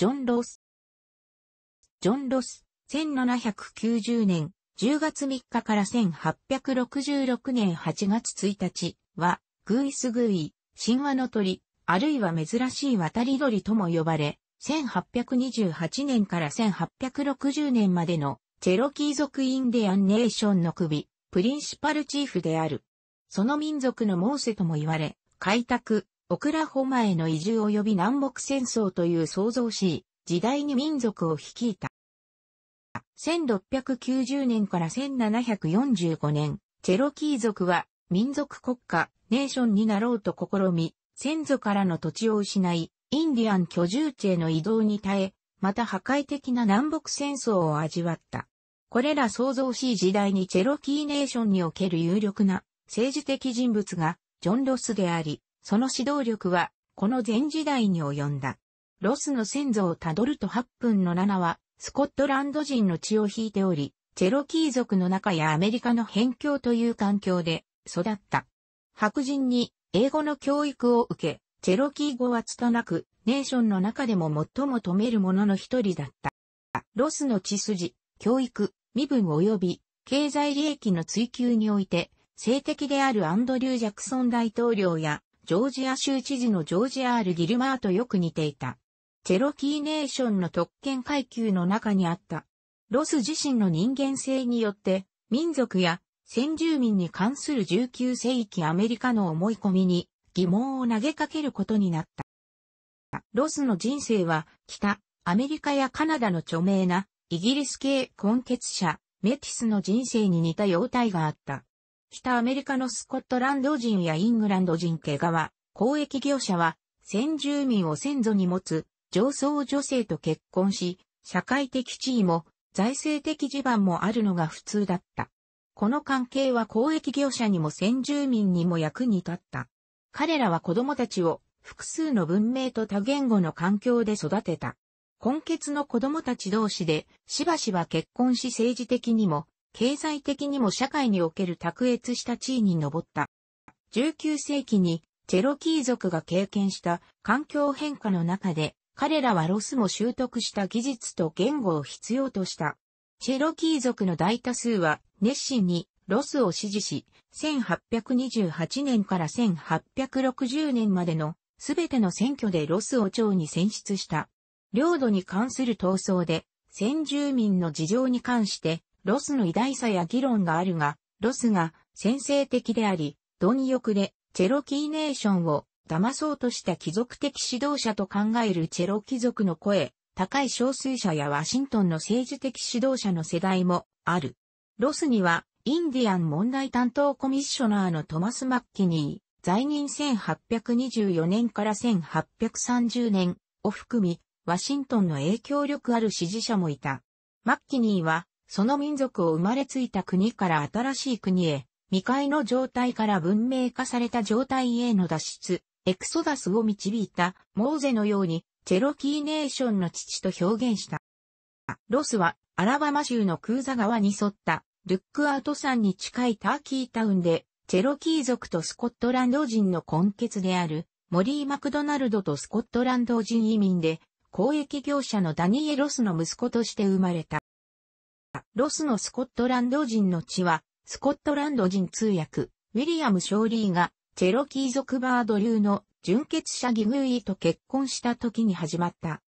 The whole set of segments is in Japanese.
ジョン・ロス。ジョン・ロス、1790年10月3日から1866年8月1日は、グイスグイ、神話の鳥、あるいは珍しい渡り鳥とも呼ばれ、1828年から1860年までのチェロキー族インディアンネーションの首、プリンシパルチーフである。その民族のモーセとも言われ、開拓、オクラホマへの移住及び南北戦争という創造し時代に民族を率いた。1690年から1745年、チェロキー族は民族国家、ネーションになろうと試み、先祖からの土地を失い、インディアン居住地への移動に耐え、また破壊的な南北戦争を味わった。これら創造しい時代にチェロキーネーションにおける有力な政治的人物がジョン・ロスであり、その指導力は、この前時代に及んだ。ロスの先祖をたどると8分の7は、スコットランド人の血を引いており、チェロキー族の中やアメリカの辺境という環境で育った。白人に英語の教育を受け、チェロキー語はつ拙なく、ネーションの中でも最も富める者の一人だった。ロスの血筋、教育、身分及び経済利益の追求において、性的であるアンドリュー・ジャクソン大統領やジョージア州知事のジョージ・アール・ギルマーとよく似ていた。チェロキーネーションの特権階級の中にあった。ロス自身の人間性によって、民族や先住民に関する19世紀アメリカの思い込みに疑問を投げかけることになった。ロスの人生は、北、アメリカやカナダの著名な、イギリス系根血者、メティスの人生に似た様態があった。北アメリカのスコットランド人やイングランド人系側、公益業者は、先住民を先祖に持つ、上層女性と結婚し、社会的地位も、財政的地盤もあるのが普通だった。この関係は公益業者にも先住民にも役に立った。彼らは子供たちを、複数の文明と多言語の環境で育てた。根血の子供たち同士で、しばしば結婚し政治的にも、経済的にも社会における卓越した地位に上った。19世紀にチェロキー族が経験した環境変化の中で、彼らはロスも習得した技術と言語を必要とした。チェロキー族の大多数は熱心にロスを支持し、1828年から1860年までのすべての選挙でロスを長に選出した。領土に関する闘争で先住民の事情に関してロスの偉大さや議論があるが、ロスが先制的であり、貪欲でチェロキーネーションを騙そうとした貴族的指導者と考えるチェロ貴族の声、高い少数者やワシントンの政治的指導者の世代もある。ロスには、インディアン問題担当コミッショナーのトマス・マッキニー、在任1824年から1830年を含み、ワシントンの影響力ある支持者もいた。マッキニーは、その民族を生まれついた国から新しい国へ、未開の状態から文明化された状態への脱出、エクソダスを導いた、モーゼのように、チェロキーネーションの父と表現した。ロスは、アラバマ州のクーザ川に沿った、ルックアウト山に近いターキータウンで、チェロキー族とスコットランド人の根血である、モリー・マクドナルドとスコットランド人移民で、交易業者のダニエ・ロスの息子として生まれた。ロスのスコットランド人の血は、スコットランド人通訳、ウィリアム・ショーリーが、チェロキー族バード流の純血者ギグイと結婚した時に始まった。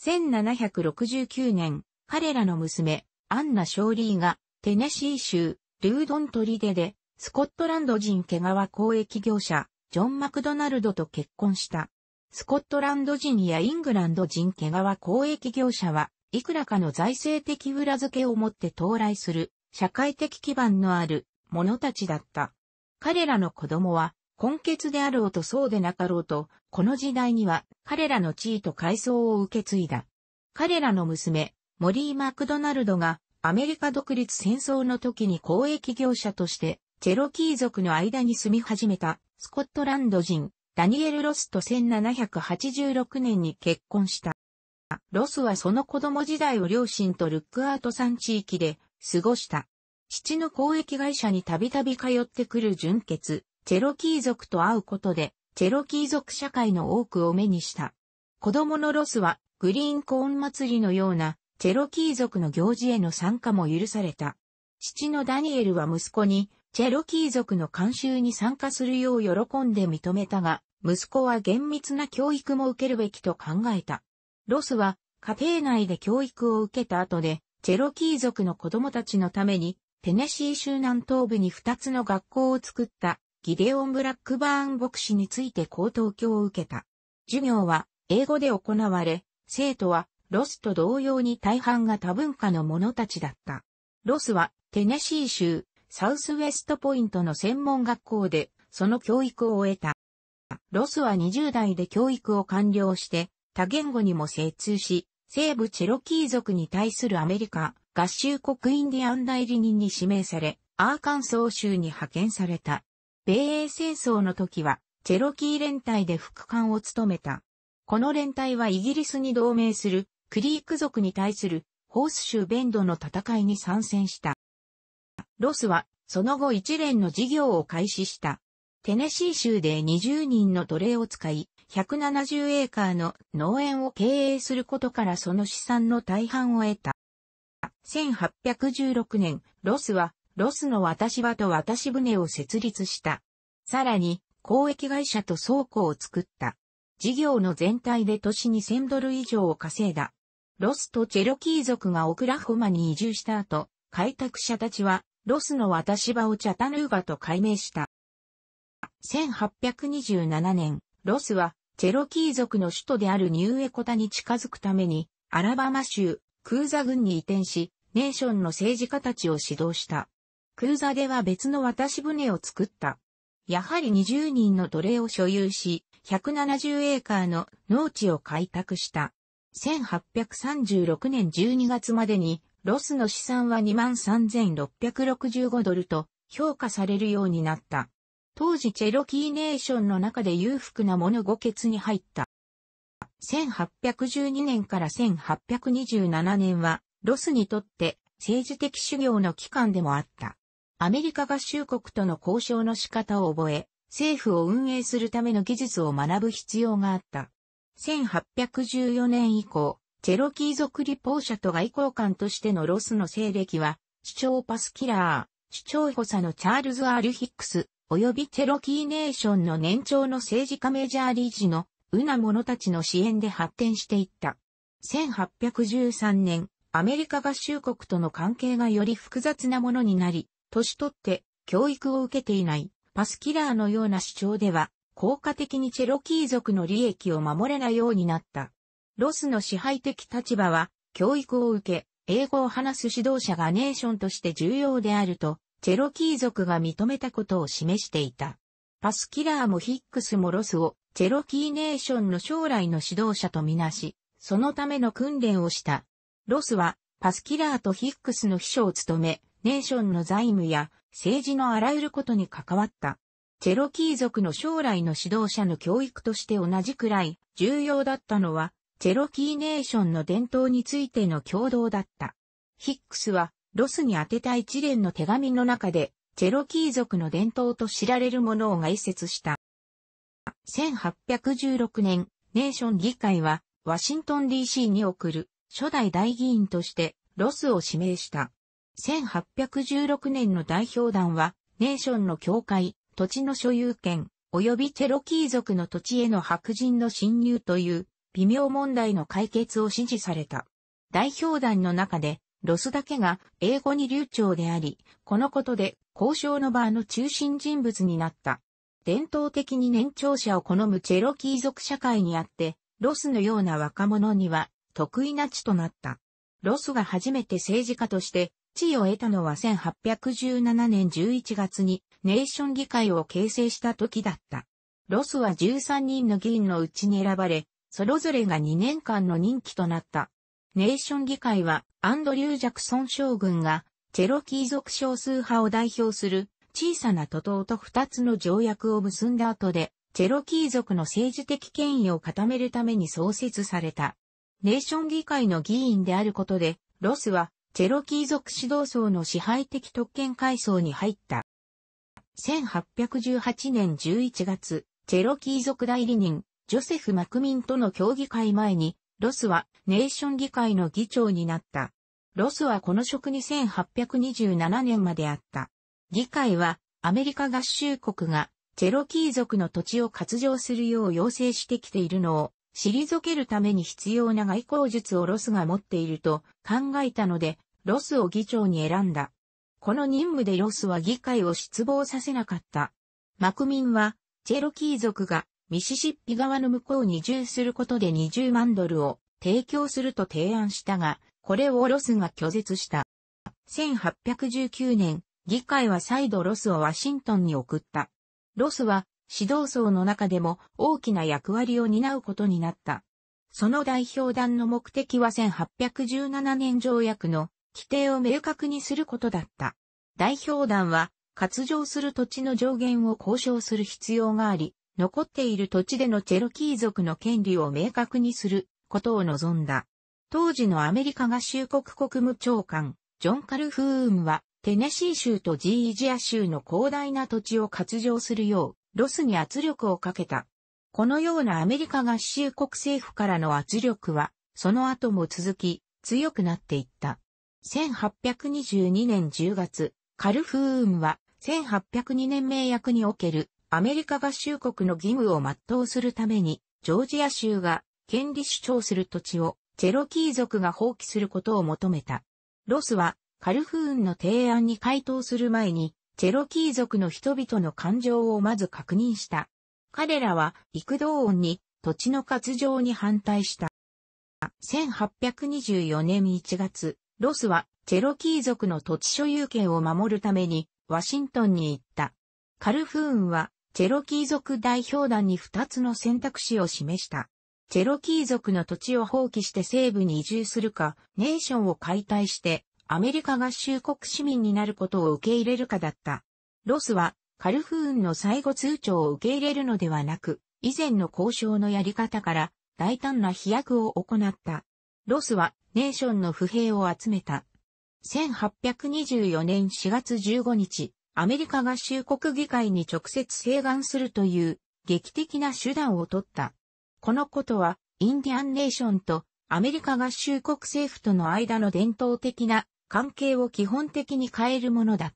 1769年、彼らの娘、アンナ・ショーリーが、テネシー州、ルードントリデで、スコットランド人毛皮交易業者、ジョン・マクドナルドと結婚した。スコットランド人やイングランド人毛皮交易業者は、いくらかの財政的裏付けをもって到来する、社会的基盤のある者たちだった。彼らの子供は、根血であろうとそうでなかろうと、この時代には彼らの地位と階層を受け継いだ。彼らの娘、モリー・マクドナルドが、アメリカ独立戦争の時に公益業者として、チェロキー族の間に住み始めた、スコットランド人、ダニエル・ロスと1786年に結婚した。ロスはその子供時代を両親とルックアート山地域で過ごした。父の交易会社にたびたび通ってくる純血、チェロキー族と会うことで、チェロキー族社会の多くを目にした。子供のロスは、グリーンコーン祭りのような、チェロキー族の行事への参加も許された。父のダニエルは息子に、チェロキー族の監修に参加するよう喜んで認めたが、息子は厳密な教育も受けるべきと考えた。ロスは家庭内で教育を受けた後で、チェロキー族の子供たちのために、テネシー州南東部に2つの学校を作ったギデオン・ブラックバーン牧師について高等教を受けた。授業は英語で行われ、生徒はロスと同様に大半が多文化の者たちだった。ロスはテネシー州サウスウェストポイントの専門学校でその教育を終えた。ロスは20代で教育を完了して多言語にも精通し、西部チェロキー族に対するアメリカ合衆国インディアン代理人に指名され、アーカンソー州に派遣された。米英戦争の時は、チェロキー連隊で副官を務めた。この連隊はイギリスに同盟するクリーク族に対するホース州ベンドの戦いに参戦した。ロスは、その後一連の事業を開始した。テネシー州で20人の奴隷を使い、170エーカーの農園を経営することからその資産の大半を得た。1816年、ロスは、ロスの渡し場と渡し船を設立した。さらに、公益会社と倉庫を作った。事業の全体で年2000ドル以上を稼いだ。ロスとチェロキー族がオクラホマに移住した後、開拓者たちは、ロスの渡し場をチャタヌーガと改名した。1827年、ロスはチェロキー族の首都であるニューエコタに近づくために、アラバマ州、クーザ軍に移転し、ネーションの政治家たちを指導した。クーザでは別の渡し船を作った。やはり20人の奴隷を所有し、170エーカーの農地を開拓した。1836年12月までに、ロスの資産は23,665ドルと評価されるようになった。当時チェロキーネーションの中で裕福な者五欠に入った。1812年から1827年は、ロスにとって政治的修行の期間でもあった。アメリカ合衆国との交渉の仕方を覚え、政府を運営するための技術を学ぶ必要があった。1814年以降、チェロキー族立法者と外交官としてのロスの西暦は、主張パスキラー、主張補佐のチャールズ・アール・ヒックス、及びチェロキーネーションの年長の政治家メジャー理事のうな者たちの支援で発展していった。1813年、アメリカ合衆国との関係がより複雑なものになり、年取って教育を受けていないパスキラーのような主張では、効果的にチェロキー族の利益を守れないようになった。ロスの支配的立場は、教育を受け、英語を話す指導者がネーションとして重要であるとチェロキー族が認めたことを示していた。パスキラーもヒックスもロスをチェロキーネーションの将来の指導者とみなし、そのための訓練をした。ロスはパスキラーとヒックスの秘書を務め、ネーションの財務や政治のあらゆることに関わった。チェロキー族の将来の指導者の教育として同じくらい重要だったのは、チェロキーネーションの伝統についての共同だった。ヒックスはロスに宛てた一連の手紙の中で、チェロキー族の伝統と知られるものを概説した。1816年、ネーション議会は、ワシントン DC に送る、初代大議員として、ロスを指名した。1816年の代表団は、ネーションの教会、土地の所有権、及びチェロキー族の土地への白人の侵入という、微妙問題の解決を支持された。代表団の中で、ロスだけが英語に流暢であり、このことで交渉の場の中心人物になった。伝統的に年長者を好むチェロキー族社会にあって、ロスのような若者には得意な地となった。ロスが初めて政治家として地位を得たのは1817年11月にネーション議会を形成した時だった。ロスは13人の議員のうちに選ばれ、それぞれが2年間の任期となった。ネーション議会は、アンドリュー・ジャクソン将軍が、チェロキー族少数派を代表する小さな徒党と二つの条約を結んだ後で、チェロキー族の政治的権威を固めるために創設された。ネーション議会の議員であることで、ロスは、チェロキー族指導層の支配的特権階層に入った。1818年11月、チェロキー族代理人、ジョセフ・マクミンとの協議会前に、ロスはネーション議会の議長になった。ロスはこの職に1 8 2 7年まであった。議会はアメリカ合衆国がチェロキー族の土地を割譲するよう要請してきているのを退けるために必要な外交術をロスが持っていると考えたので、ロスを議長に選んだ。この任務でロスは議会を失望させなかった。マクミンは、チェロキー族がミシシッピ側の向こうに移住することで20万ドルを提供すると提案したが、これをロスが拒絶した。1819年、議会は再度ロスをワシントンに送った。ロスは指導層の中でも大きな役割を担うことになった。その代表団の目的は1817年条約の規定を明確にすることだった。代表団は、割譲する土地の上限を交渉する必要があり、残っている土地でのチェロキー族の権利を明確にすることを望んだ。当時のアメリカ合衆国国務長官、ジョン・カルフームは、テネシー州とジージア州の広大な土地を割譲するよう、ロスに圧力をかけた。このようなアメリカ合衆国政府からの圧力は、その後も続き、強くなっていった。1822年10月、カルフーンは1802年名役におけるアメリカ合衆国の義務を全うするために、ジョージア州が権利主張する土地をチェロキー族が放棄することを求めた。ロスはカルフーンの提案に回答する前に、チェロキー族の人々の感情をまず確認した。彼らは幾度音に土地の割譲に反対した。1824年1月、ロスはチェロキー族の土地所有権を守るためにワシントンに行った。カルフーンはチェロキー族代表団に2つの選択肢を示した。チェロキー族の土地を放棄して西部に移住するか、ネーションを解体して、アメリカ合衆国市民になることを受け入れるかだった。ロスは、カルフーンの最後通帳を受け入れるのではなく、以前の交渉のやり方から大胆な飛躍を行った。ロスはネーションの不平を集めた。1824年4月15日、アメリカ合衆国議会に直接請願するという劇的な手段を取った。このことは、インディアンネーションとアメリカ合衆国政府との間の伝統的な関係を基本的に変えるものだっ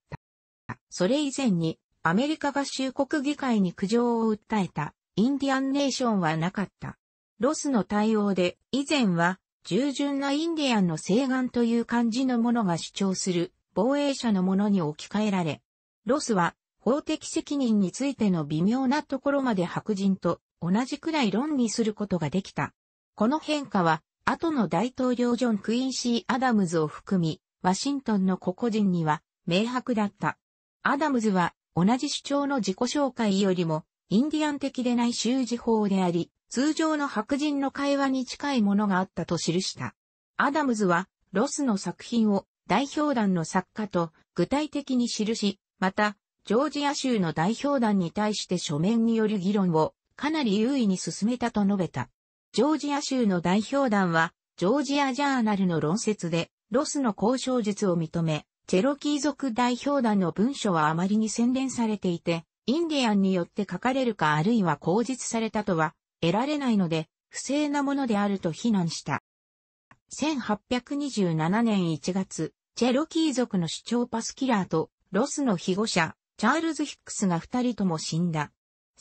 た。それ以前に、アメリカ合衆国議会に苦情を訴えた、インディアンネーションはなかった。ロスの対応で、以前は、従順なインディアンの請願という漢字のものが主張する、防衛者のものに置き換えられ、ロスは法的責任についての微妙なところまで白人と同じくらい論議することができた。この変化は、後の大統領ジョン・クインシー・アダムズを含み、ワシントンの個々人には明白だった。アダムズは同じ主張の自己紹介よりもインディアン的でない習字法であり、通常の白人の会話に近いものがあったと記した。アダムズはロスの作品を代表団の作家と具体的に記し、また、ジョージア州の代表団に対して書面による議論をかなり優位に進めたと述べた。ジョージア州の代表団は、ジョージアジャーナルの論説で、ロスの交渉術を認め、チェロキー族代表団の文書はあまりに洗練されていて、インディアンによって書かれるかあるいは口実されたとは得られないので、不正なものであると非難した。1827年1月、チェロキー族の主張パスキラーとロスの被護者、チャールズ・ヒックスが二人とも死んだ。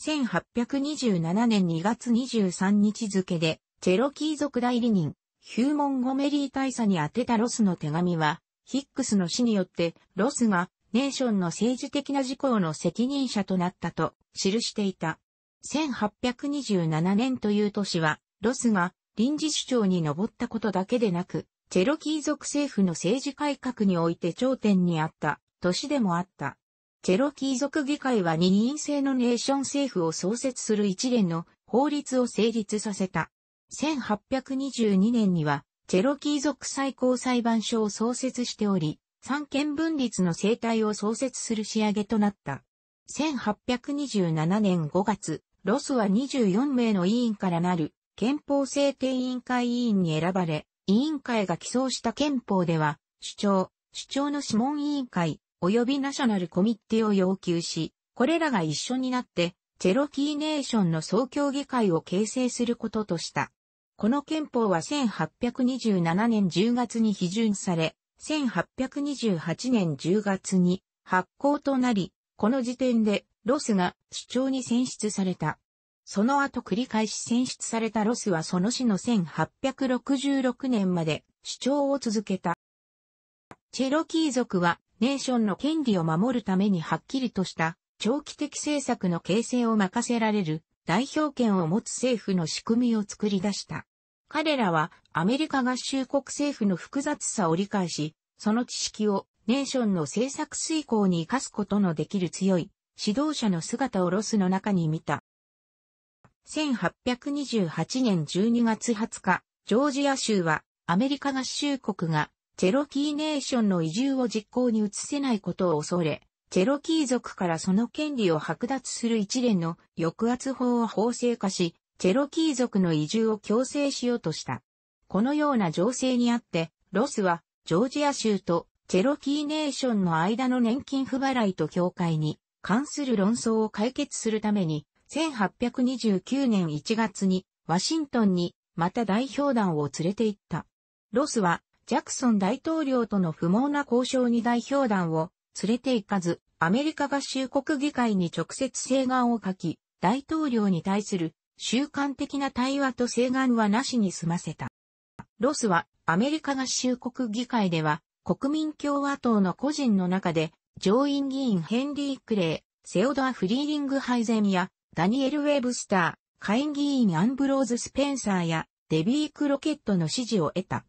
1827年2月23日付で、チェロキー族代理人、ヒューモン・ゴメリー大佐に宛てたロスの手紙は、ヒックスの死によって、ロスが、ネーションの政治的な事項の責任者となったと、記していた。1827年という年は、ロスが、臨時首長に上ったことだけでなく、チェロキー族政府の政治改革において頂点にあった都市でもあった。チェロキー族議会は二人制のネーション政府を創設する一連の法律を成立させた。1822年には、チェロキー族最高裁判所を創設しており、三権分立の生態を創設する仕上げとなった。1827年5月、ロスは24名の委員からなる憲法制定委員会委員に選ばれ、委員会が起草した憲法では、主張、主張の諮問委員会、及びナショナルコミッティを要求し、これらが一緒になって、チェロキーネーションの総協議会を形成することとした。この憲法は1827年10月に批准され、1828年10月に発行となり、この時点でロスが主張に選出された。その後繰り返し選出されたロスはその死の1866年まで主張を続けた。チェロキー族はネーションの権利を守るためにはっきりとした長期的政策の形成を任せられる代表権を持つ政府の仕組みを作り出した。彼らはアメリカ合衆国政府の複雑さを理解し、その知識をネーションの政策遂行に活かすことのできる強い指導者の姿をロスの中に見た。1828年12月20日、ジョージア州はアメリカ合衆国がチェロキーネーションの移住を実行に移せないことを恐れ、チェロキー族からその権利を剥奪する一連の抑圧法を法制化し、チェロキー族の移住を強制しようとした。このような情勢にあって、ロスはジョージア州とチェロキーネーションの間の年金不払いと境界に関する論争を解決するために、1829年1月にワシントンにまた代表団を連れて行った。ロスはジャクソン大統領との不毛な交渉に代表団を連れて行かず、アメリカ合衆国議会に直接請願を書き、大統領に対する習慣的な対話と請願はなしに済ませた。ロスはアメリカ合衆国議会では国民共和党の個人の中で上院議員ヘンリー・クレイ、セオドア・フリーリング・ハイゼンやダニエル・ウェブスター、下院議員アンブローズ・スペンサーやデビー・クロケットの支持を得た。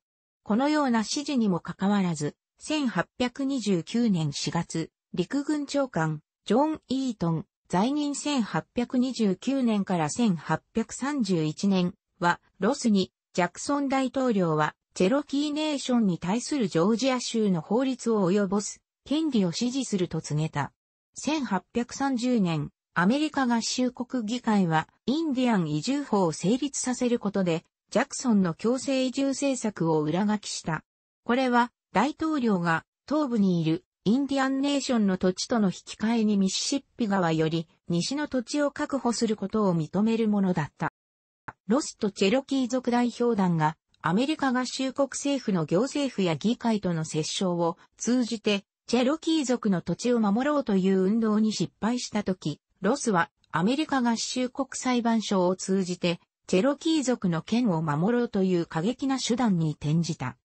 このような指示にもかかわらず、1829年4月、陸軍長官、ジョン・イートン、在任1829年から1831年は、ロスに、ジャクソン大統領は、チェロキーネーションに対するジョージア州の法律を及ぼす、権利を支持すると告げた。1830年、アメリカ合衆国議会は、インディアン移住法を成立させることで、ジャクソンの強制移住政策を裏書きした。これは、大統領が東部にいるインディアンネーションの土地との引き換えにミシシッピ川より西の土地を確保することを認めるものだった。ロスとチェロキー族代表団がアメリカ合衆国政府の行政府や議会との折衝を通じてチェロキー族の土地を守ろうという運動に失敗したとき、ロスはアメリカ合衆国裁判所を通じてチェロキー族の権を守ろうという過激な手段に転じた。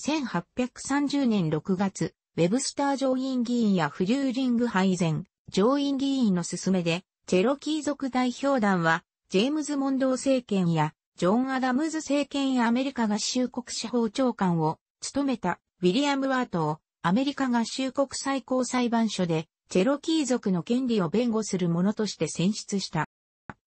1830年6月、ウェブスター上院議員やフリューリング配前、上院議員の勧めで、チェロキー族代表団は、ジェームズ・モンドー政権や、ジョン・アダムズ政権やアメリカ合衆国司法長官を務めたウィリアム・ワートをアメリカ合衆国最高裁判所でチェロキー族の権利を弁護する者として選出した。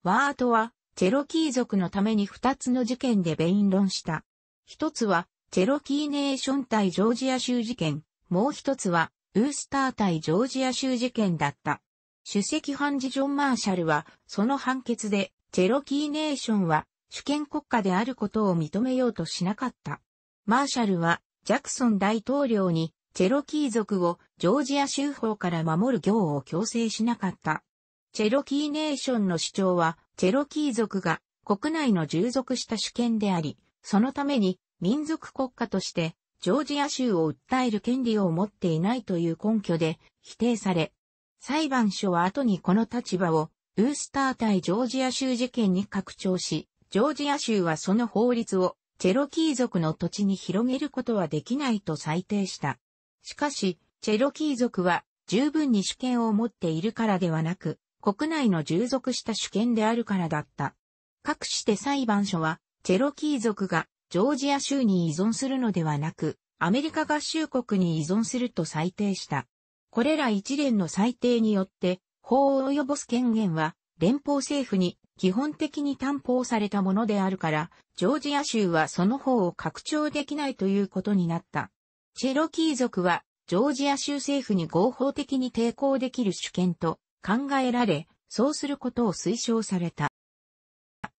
ワートはチェロキー族のために2つの事件で弁論した。一つは、チェロキーネーション対ジョージア州事件、もう一つは、ウースター対ジョージア州事件だった。主席判事ジョン・マーシャルは、その判決で、チェロキーネーションは、主権国家であることを認めようとしなかった。マーシャルは、ジャクソン大統領に、チェロキー族をジョージア州法から守る行を強制しなかった。チェロキーネーションの主張は、チェロキー族が国内の従属した主権であり、そのために民族国家としてジョージア州を訴える権利を持っていないという根拠で否定され、裁判所は後にこの立場をウースター対ジョージア州事件に拡張し、ジョージア州はその法律をチェロキー族の土地に広げることはできないと裁定した。しかし、チェロキー族は十分に主権を持っているからではなく、国内の従属した主権であるからだった。かくして裁判所は、チェロキー族がジョージア州に依存するのではなく、アメリカ合衆国に依存すると裁定した。これら一連の裁定によって、法を及ぼす権限は、連邦政府に基本的に担保されたものであるから、ジョージア州はその法を拡張できないということになった。チェロキー族は、ジョージア州政府に合法的に抵抗できる主権と、考えられ、そうすることを推奨された。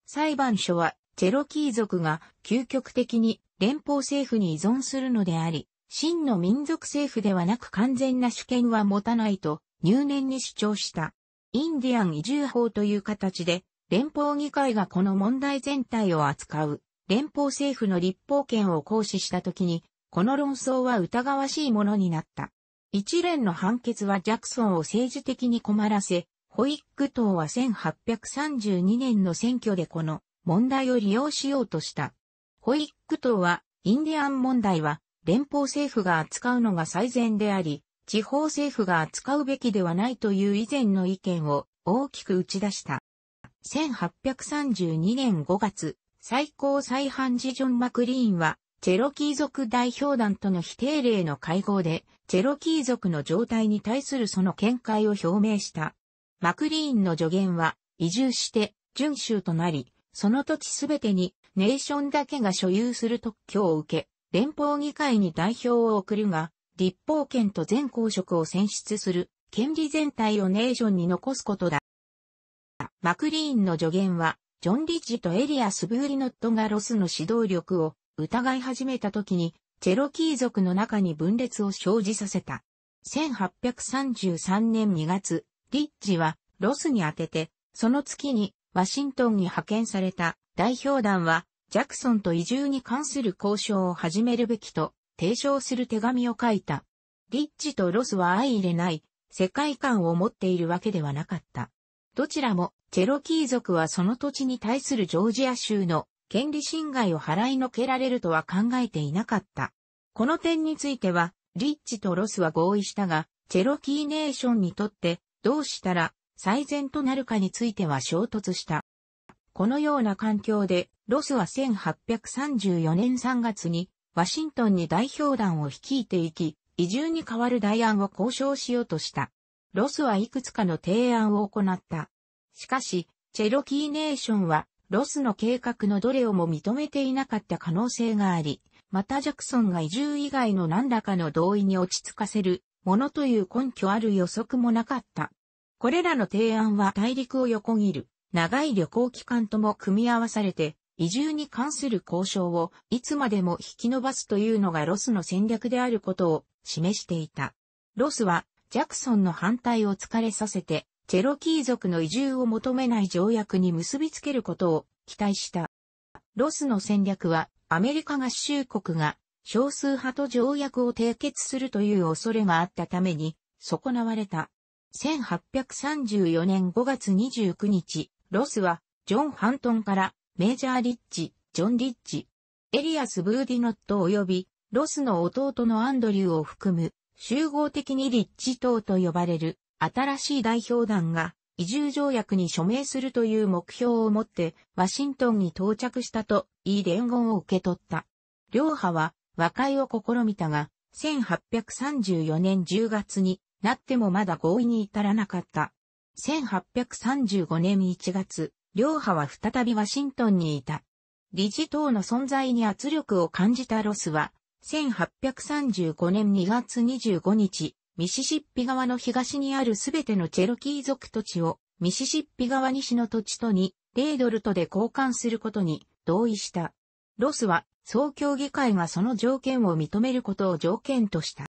裁判所は、チェロキー族が究極的に連邦政府に依存するのであり、真の民族政府ではなく完全な主権は持たないと入念に主張した。インディアン移住法という形で、連邦議会がこの問題全体を扱う、連邦政府の立法権を行使したときに、この論争は疑わしいものになった。一連の判決はジャクソンを政治的に困らせ、ホイック党は1832年の選挙でこの問題を利用しようとした。ホイック党は、インディアン問題は連邦政府が扱うのが最善であり、地方政府が扱うべきではないという以前の意見を大きく打ち出した。1832年5月、最高裁判事ジョン・マクリーンは、チェロキー族代表団との否定例の会合で、チェロキー族の状態に対するその見解を表明した。マクリーンの助言は、移住して、準州となり、その土地すべてに、ネーションだけが所有する特許を受け、連邦議会に代表を送るが、立法権と全公職を選出する、権利全体をネーションに残すことだ。マクリーンの助言は、ジョン・リッジとエリアス・ブーリノットがロスの指導力を疑い始めた時に、チェロキー族の中に分裂を生じさせた。1833年2月、リッジはロスに当てて、その月にワシントンに派遣された代表団は、ジャクソンと移住に関する交渉を始めるべきと提唱する手紙を書いた。リッチとロスは相入れない世界観を持っているわけではなかった。どちらもチェロキー族はその土地に対するジョージア州の権利侵害を払いのけられるとは考えていなかった。この点については、リッチとロスは合意したが、チェロキーネーションにとってどうしたら最善となるかについては衝突した。このような環境で、ロスは1834年3月にワシントンに代表団を率いていき、移住に代わる代案を交渉しようとした。ロスはいくつかの提案を行った。しかし、チェロキーネーションはロスの計画のどれをも認めていなかった可能性があり、またジャクソンが移住以外の何らかの同意に落ち着かせるものという根拠ある予測もなかった。これらの提案は大陸を横切る長い旅行期間とも組み合わされて、移住に関する交渉をいつまでも引き伸ばすというのがロスの戦略であることを示していた。ロスはジャクソンの反対を疲れさせてチェロキー族の移住を求めない条約に結びつけることを期待した。ロスの戦略は、アメリカ合衆国が少数派と条約を締結するという恐れがあったために、損なわれた。1834年5月29日、ロスは、ジョン・ハントンから、メジャー・リッチ、ジョン・リッチ、エリアス・ブーディノット及び、ロスの弟のアンドリューを含む、集合的にリッチ党と呼ばれる新しい代表団が移住条約に署名するという目標を持ってワシントンに到着したといい伝言を受け取った。両派は和解を試みたが、1834年10月になってもまだ合意に至らなかった。1835年1月、両派は再びワシントンにいた。理事等の存在に圧力を感じたロスは、1835年2月25日、ミシシッピ川の東にあるすべてのチェロキー族土地を、ミシシッピ川西の土地とに、レードルトで交換することに同意した。ロスは、総協議会がその条件を認めることを条件とした。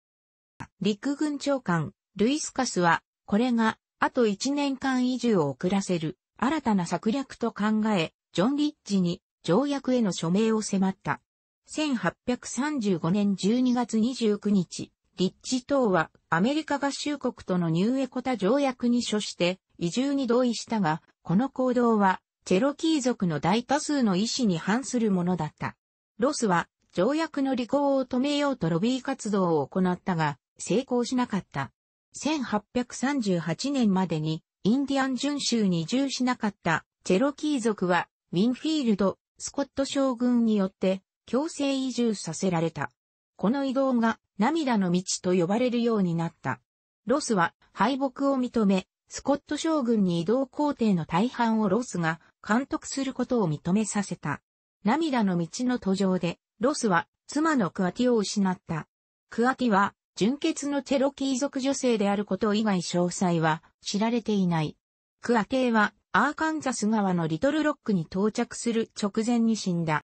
陸軍長官、ルイスカスは、これが、あと1年間移住を遅らせる、新たな策略と考え、ジョン・リッジに、条約への署名を迫った。1835年12月29日、立地等はアメリカ合衆国とのニューエコタ条約に処して移住に同意したが、この行動はチェロキー族の大多数の意思に反するものだった。ロスは条約の履行を止めようとロビー活動を行ったが、成功しなかった。1838年までにインディアン巡州に移住しなかったチェロキー族はウィンフィールド、スコット将軍によって強制移住させられた。この移動が涙の道と呼ばれるようになった。ロスは敗北を認め、スコット将軍に移動皇帝の大半をロスが監督することを認めさせた。涙の道の途上で、ロスは妻のクアティを失った。クアティは純血のチェロキー族女性であること以外詳細は知られていない。クアティはアーカンザス川のリトルロックに到着する直前に死んだ。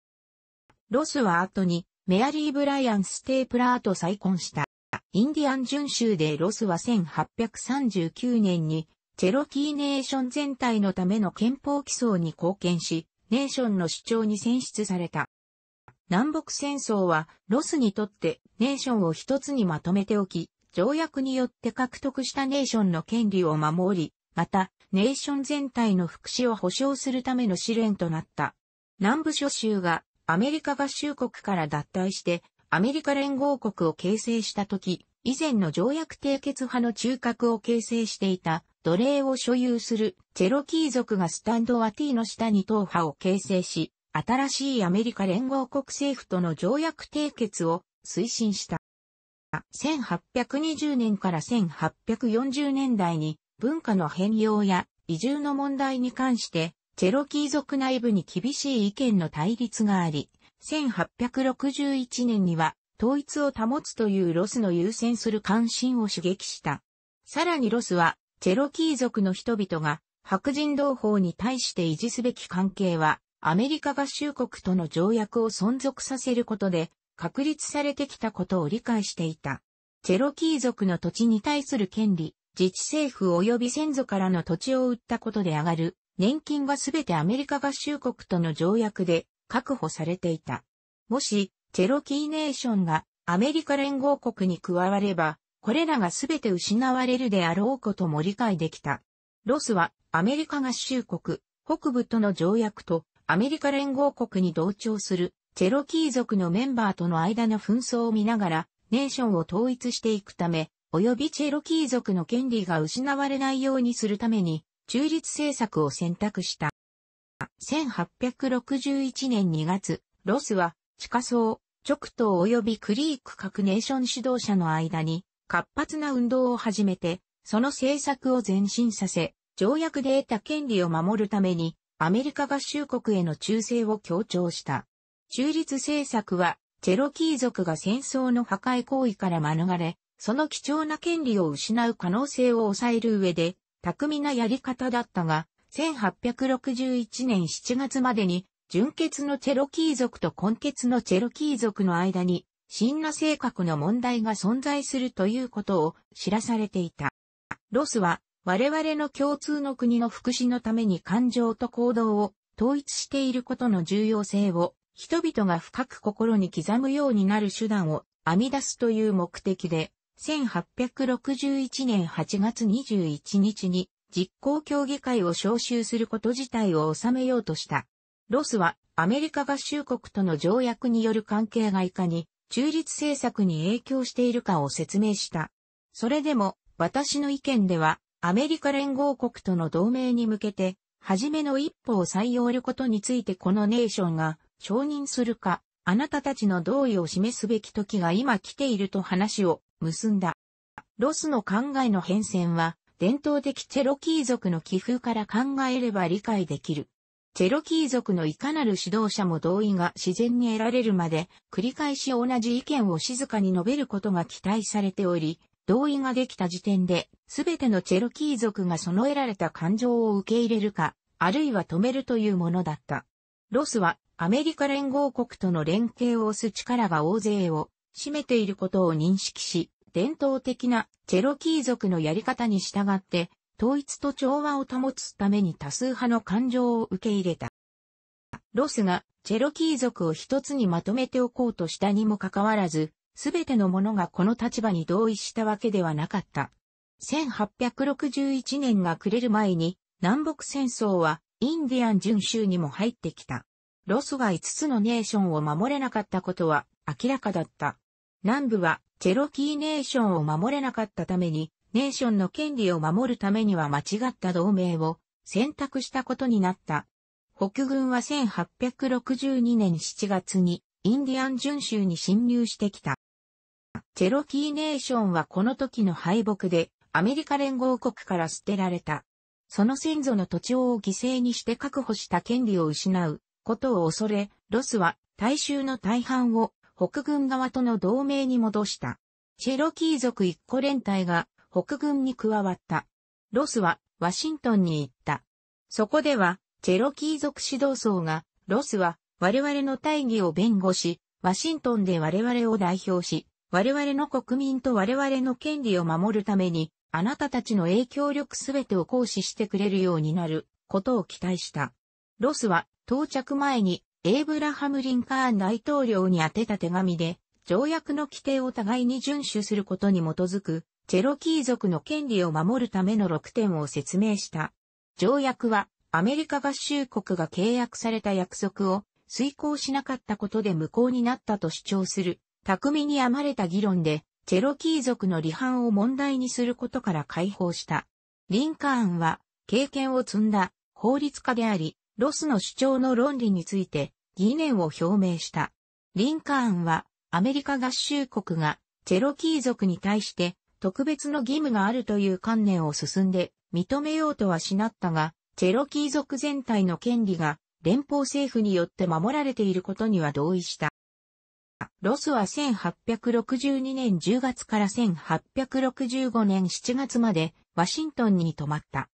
ロスは後にメアリー・ブライアン・ステープラーと再婚した。インディアン準州でロスは1839年にチェロキーネーション全体のための憲法起草に貢献し、ネーションの主張に選出された。南北戦争はロスにとってネーションを一つにまとめておき、条約によって獲得したネーションの権利を守り、また、ネーション全体の福祉を保障するための試練となった。南部諸州がアメリカ合衆国から脱退してアメリカ連合国を形成した時、以前の条約締結派の中核を形成していた奴隷を所有するチェロキー族がスタンドワティの下に党派を形成し、新しいアメリカ連合国政府との条約締結を推進した。1820年から1840年代に文化の変容や移住の問題に関してチェロキー族内部に厳しい意見の対立があり、1861年には統一を保つというロスの優先する関心を刺激した。さらにロスは、チェロキー族の人々が白人同胞に対して維持すべき関係は、アメリカ合衆国との条約を存続させることで、確立されてきたことを理解していた。チェロキー族の土地に対する権利、自治政府及び先祖からの土地を売ったことで上がる年金はすべてアメリカ合衆国との条約で確保されていた。もし、チェロキーネーションがアメリカ連合国に加われば、これらがすべて失われるであろうことも理解できた。ロスはアメリカ合衆国、北部との条約とアメリカ連合国に同調するチェロキー族のメンバーとの間の紛争を見ながら、ネーションを統一していくため、及びチェロキー族の権利が失われないようにするために、中立政策を選択した。1861年2月、ロスは地下層、直東及びクリーク各ネーション指導者の間に活発な運動を始めて、その政策を前進させ、条約で得た権利を守るために、アメリカ合衆国への忠誠を強調した。中立政策は、チェロキー族が戦争の破壊行為から免れ、その貴重な権利を失う可能性を抑える上で、巧みなやり方だったが、1861年7月までに、純血のチェロキー族と根血のチェロキー族の間に、真な性格の問題が存在するということを知らされていた。ロスは、我々の共通の国の福祉のために感情と行動を統一していることの重要性を人々が深く心に刻むようになる手段を編み出すという目的で1861年8月21日に実行協議会を招集すること自体を収めようとした。ロスはアメリカ合衆国との条約による関係がいかに中立政策に影響しているかを説明した。それでも私の意見ではアメリカ連合国との同盟に向けて初めの一歩を採用ることについてこのネーションが承認するかあなたたちの同意を示すべき時が今来ていると話を結んだ。ロスの考えの変遷は、伝統的チェロキー族の寄付から考えれば理解できる。チェロキー族のいかなる指導者も同意が自然に得られるまで、繰り返し同じ意見を静かに述べることが期待されており、同意ができた時点で、すべてのチェロキー族がその得られた感情を受け入れるか、あるいは止めるというものだった。ロスはアメリカ連合国との連携を推す力が大勢を占めていることを認識し、伝統的なチェロキー族のやり方に従って、統一と調和を保つために多数派の感情を受け入れた。ロスがチェロキー族を一つにまとめておこうとしたにもかかわらず、すべての者がこの立場に同意したわけではなかった。1861年が暮れる前に、南北戦争はインディアン準州にも入ってきた。ロスが5つのネーションを守れなかったことは明らかだった。南部はチェロキーネーションを守れなかったために、ネーションの権利を守るためには間違った同盟を選択したことになった。北軍は1862年7月にインディアン巡州に侵入してきた。チェロキーネーションはこの時の敗北でアメリカ連合国から捨てられた。その先祖の土地を犠牲にして確保した権利を失うことを恐れ、ロスは大衆の大半を北軍側との同盟に戻した。チェロキー族一個連隊が北軍に加わった。ロスはワシントンに行った。そこでは、チェロキー族指導層が、ロスは我々の大義を弁護し、ワシントンで我々を代表し、我々の国民と我々の権利を守るために、あなたたちの影響力すべてを行使してくれるようになることを期待した。ロスは到着前にエイブラハム・リンカーン大統領に宛てた手紙で、条約の規定を互いに遵守することに基づく、チェロキー族の権利を守るための6点を説明した。条約は、アメリカ合衆国が契約された約束を遂行しなかったことで無効になったと主張する、巧みに編まれた議論で、チェロキー族の離反を問題にすることから解放した。リンカーンは、経験を積んだ法律家であり、ロスの主張の論理について疑念を表明した。リンカーンはアメリカ合衆国がチェロキー族に対して特別の義務があるという観念を進んで認めようとはしなったが、チェロキー族全体の権利が連邦政府によって守られていることには同意した。ロスは1862年10月から1865年7月までワシントンに泊まった。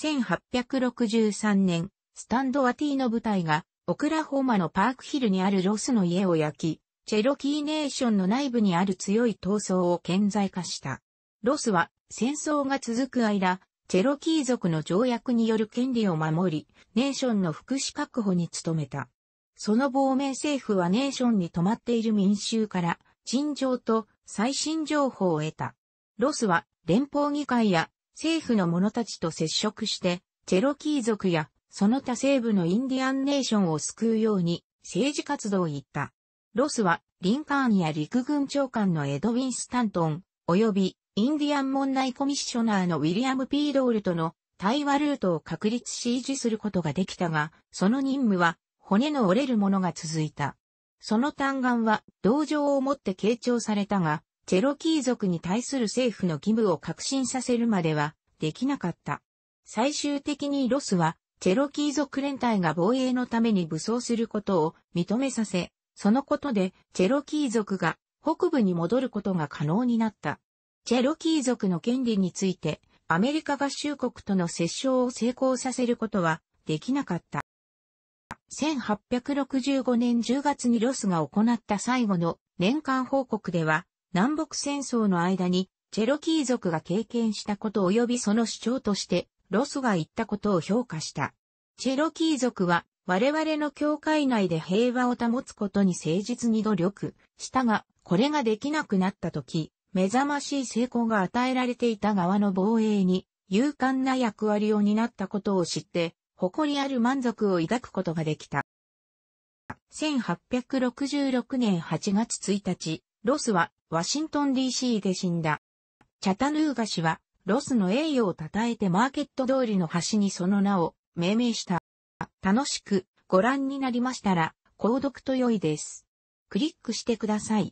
1863年スタンドワティの部隊が、オクラホーマのパークヒルにあるロスの家を焼き、チェロキーネーションの内部にある強い闘争を顕在化した。ロスは戦争が続く間、チェロキー族の条約による権利を守り、ネーションの福祉確保に努めた。その亡命政府はネーションに泊まっている民衆から、陳情と最新情報を得た。ロスは連邦議会や政府の者たちと接触して、チェロキー族やその他西部のインディアンネーションを救うように政治活動を行った。ロスは、リンカーンや陸軍長官のエドウィン・スタントン、及び、インディアン問題コミッショナーのウィリアム・ピードールとの対話ルートを確立し維持することができたが、その任務は骨の折れるものが続いた。その嘆願は同情をもって傾聴されたが、チェロキー族に対する政府の義務を革新させるまではできなかった。最終的にロスはチェロキー族連隊が防衛のために武装することを認めさせ、そのことでチェロキー族が北部に戻ることが可能になった。チェロキー族の権利について、アメリカ合衆国との折衝を成功させることはできなかった。1865年10月にロスが行った最後の年間報告では、南北戦争の間にチェロキー族が経験したこと及びその主張として、ロスが言ったことを評価した。チェロキー族は我々の教会内で平和を保つことに誠実に努力したが、これができなくなった時、目覚ましい成功が与えられていた側の防衛に勇敢な役割を担ったことを知って、誇りある満足を抱くことができた。1866年8月1日、ロスはワシントン DC で死んだ。チャタヌーガ氏はロスの栄誉を称えてマーケット通りの橋にその名を命名した。楽しくご覧になりましたら、購読と良いです。クリックしてください。